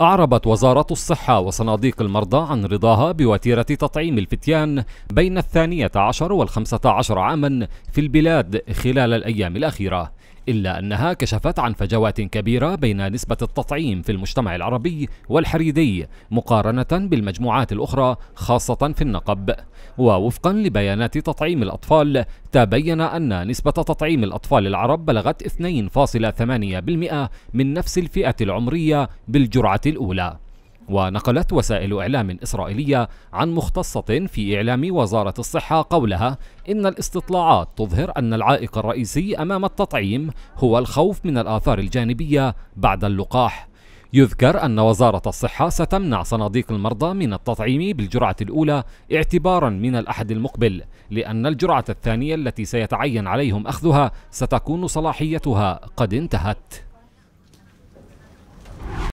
أعربت وزارة الصحة وصناديق المرضى عن رضاها بوتيرة تطعيم الفتيان بين الثانية عشر والخمسة عشر عاما في البلاد خلال الأيام الأخيرة إلا أنها كشفت عن فجوات كبيرة بين نسبة التطعيم في المجتمع العربي والحريدي مقارنة بالمجموعات الأخرى خاصة في النقب ووفقا لبيانات تطعيم الأطفال تبين أن نسبة تطعيم الأطفال العرب بلغت 2.8% من نفس الفئة العمرية بالجرعة الأولى ونقلت وسائل إعلام إسرائيلية عن مختصة في إعلام وزارة الصحة قولها إن الاستطلاعات تظهر أن العائق الرئيسي أمام التطعيم هو الخوف من الآثار الجانبية بعد اللقاح يذكر أن وزارة الصحة ستمنع صناديق المرضى من التطعيم بالجرعة الأولى اعتبارا من الأحد المقبل لأن الجرعة الثانية التي سيتعين عليهم أخذها ستكون صلاحيتها قد انتهت